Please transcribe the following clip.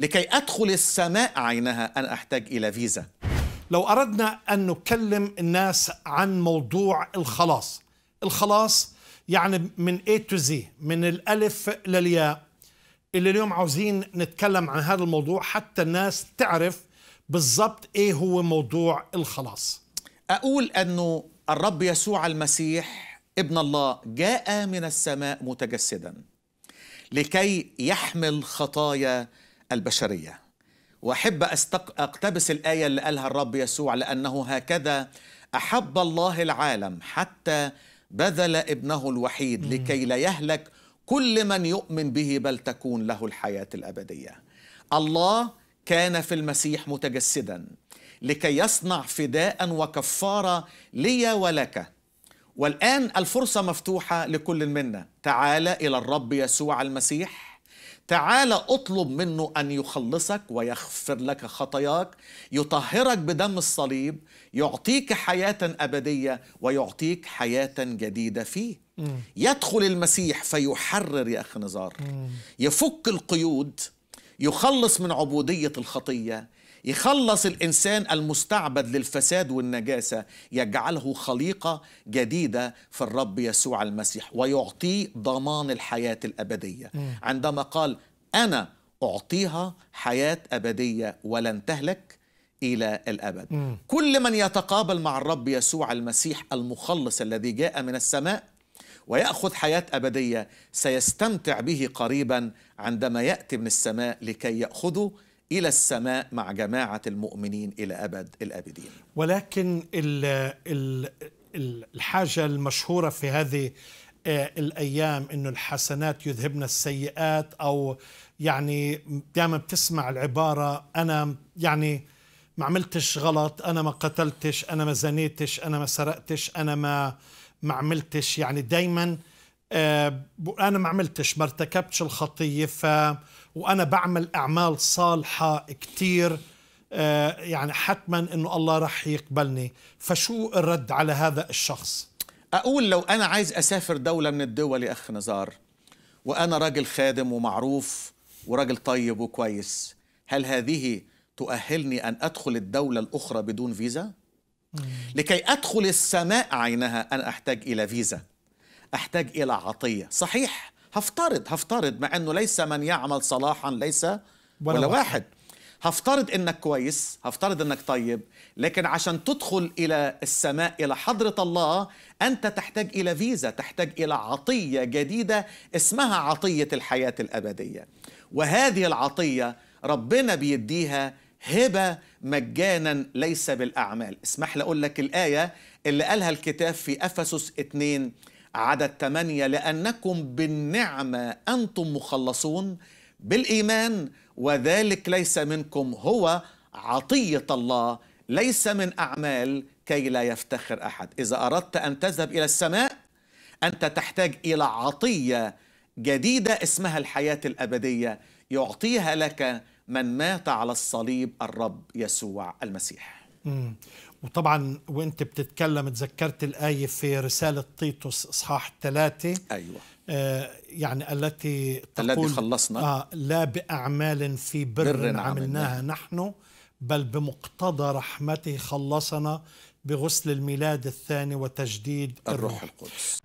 لكي أدخل السماء عينها أنا أحتاج إلى فيزا لو أردنا أن نكلم الناس عن موضوع الخلاص الخلاص يعني من A to Z من الألف للياء اللي اليوم عاوزين نتكلم عن هذا الموضوع حتى الناس تعرف بالضبط إيه هو موضوع الخلاص أقول أنه الرب يسوع المسيح ابن الله جاء من السماء متجسدا لكي يحمل خطايا البشرية وأحب أستق... أقتبس الآية اللي قالها الرب يسوع لأنه هكذا أحب الله العالم حتى بذل ابنه الوحيد لكي لا يهلك كل من يؤمن به بل تكون له الحياة الأبدية الله كان في المسيح متجسدا لكي يصنع فداء وكفارة لي ولك والآن الفرصة مفتوحة لكل منا تعال إلى الرب يسوع المسيح تعال اطلب منه ان يخلصك ويغفر لك خطاياك يطهرك بدم الصليب يعطيك حياه ابديه ويعطيك حياه جديده فيه مم. يدخل المسيح فيحرر يا اخي نزار مم. يفك القيود يخلص من عبوديه الخطيه يخلص الانسان المستعبد للفساد والنجاسه يجعله خليقه جديده في الرب يسوع المسيح ويعطيه ضمان الحياه الابديه عندما قال انا اعطيها حياه ابديه ولن تهلك الى الابد كل من يتقابل مع الرب يسوع المسيح المخلص الذي جاء من السماء وياخذ حياه ابديه سيستمتع به قريبا عندما ياتي من السماء لكي ياخذه إلى السماء مع جماعة المؤمنين إلى أبد الآبدين ولكن الحاجة المشهورة في هذه آه، الأيام أنه الحسنات يذهبن السيئات أو يعني دائما بتسمع العبارة أنا يعني ما عملتش غلط أنا ما قتلتش أنا ما زنيتش أنا ما سرقتش أنا ما ما عملتش يعني دايماً آه، أنا ما عملتش ما ارتكبتش الخطيه ف وانا بعمل اعمال صالحه كثير آه، يعني حتما انه الله رح يقبلني فشو الرد على هذا الشخص اقول لو انا عايز اسافر دوله من الدول يا اخ نزار وانا راجل خادم ومعروف وراجل طيب وكويس هل هذه تؤهلني ان ادخل الدوله الاخرى بدون فيزا لكي ادخل السماء عينها انا احتاج الى فيزا أحتاج إلى عطية صحيح هفترض هفترض مع أنه ليس من يعمل صلاحا ليس ولا, ولا واحد. واحد هفترض أنك كويس هفترض أنك طيب لكن عشان تدخل إلى السماء إلى حضرة الله أنت تحتاج إلى فيزا تحتاج إلى عطية جديدة اسمها عطية الحياة الأبدية وهذه العطية ربنا بيديها هبة مجانا ليس بالأعمال اسمح لي أقول لك الآية اللي قالها الكتاب في أفسس 2 عدد 8 لأنكم بالنعمة أنتم مخلصون بالإيمان وذلك ليس منكم هو عطية الله ليس من أعمال كي لا يفتخر أحد إذا أردت أن تذهب إلى السماء أنت تحتاج إلى عطية جديدة اسمها الحياة الأبدية يعطيها لك من مات على الصليب الرب يسوع المسيح مم. وطبعا وانت بتتكلم تذكرت الآية في رسالة تيتوس إصحاح ثلاثة أيوة آه يعني التي تقول الذي خلصنا آه لا بأعمال في بر, بر عملناها, عملناها نحن بل بمقتضى رحمته خلصنا بغسل الميلاد الثاني وتجديد الروح, الروح القدس